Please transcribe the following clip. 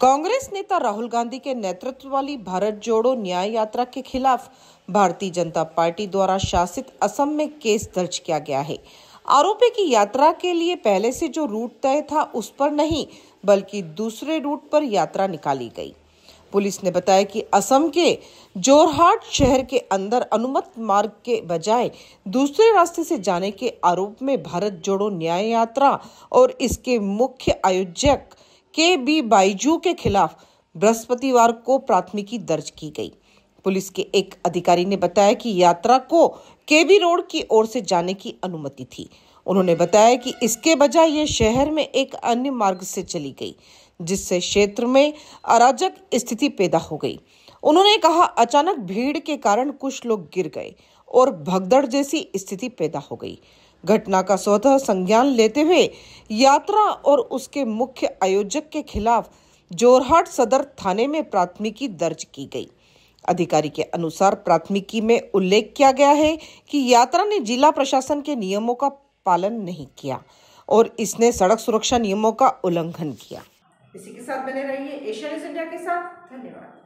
कांग्रेस नेता राहुल गांधी के नेतृत्व वाली भारत जोड़ो न्याय यात्रा के खिलाफ भारतीय जनता पार्टी द्वारा शासित असम में केस दर्ज किया गया है आरोप है यात्रा के लिए पहले से जो रूट तय था उस पर नहीं बल्कि दूसरे रूट पर यात्रा निकाली गई पुलिस ने बताया कि असम के जोरहाट शहर के अंदर अनुमत मार्ग के बजाय दूसरे रास्ते से जाने के आरोप में भारत जोड़ो न्याय यात्रा और इसके मुख्य आयोजक के बी बाईजू के खिलाफ बृहस्पतिवार को प्राथमिकी दर्ज की गई पुलिस के एक अधिकारी ने बताया कि यात्रा को केबी रोड की ओर से जाने की अनुमति थी उन्होंने बताया कि इसके बजाय यह शहर में एक अन्य मार्ग से चली गई जिससे क्षेत्र में अराजक स्थिति पैदा हो गई उन्होंने कहा अचानक भीड़ के कारण कुछ लोग गिर गए और भगदड़ जैसी स्थिति पैदा हो गई घटना का स्वतः संज्ञान लेते हुए यात्रा और उसके मुख्य आयोजक के खिलाफ जोरहाट सदर थाने में प्राथमिकी दर्ज की गई अधिकारी के अनुसार प्राथमिकी में उल्लेख किया गया है कि यात्रा ने जिला प्रशासन के नियमों का पालन नहीं किया और इसने सड़क सुरक्षा नियमों का उल्लंघन किया इसी के साथ बने रहिए न्यूज इंडिया के साथ धन्यवाद